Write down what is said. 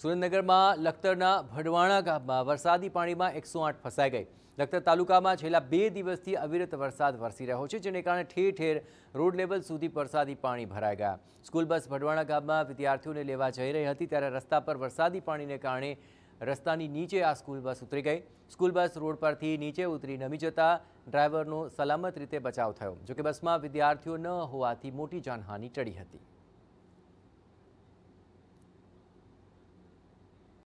સુરત નગર માં લક્તર ના ભડવાણા ગામ માં વરસાદી પાણી માં 108 ફસાય ગઈ લક્તર તાલુકા માં છેલ્લા 2 દિવસ થી અવિરત વરસાદ વરસી રહ્યો છે જેના કારણે ઠેર ઠેર રોડ લેવલ સુધી પ્રસાદી પાણી ભરાયગા સ્કૂલ બસ ભડવાણા ગામ માં વિદ્યાર્થીઓને લેવા જઈ રહી હતી ત્યારે રસ્તા પર વરસાદી પાણી ને કારણે રસ્તા ની નીચે આ સ્કૂલ બસ ઉતરી ગઈ સ્કૂલ બસ રોડ પર થી નીચે ઉતરી નમી જતાં ડ્રાઈવર નો સલામત રીતે બચાવ થયો જો કે બસ માં વિદ્યાર્થીઓ ન હોવા થી મોટી જાનહાનિ ટળી હતી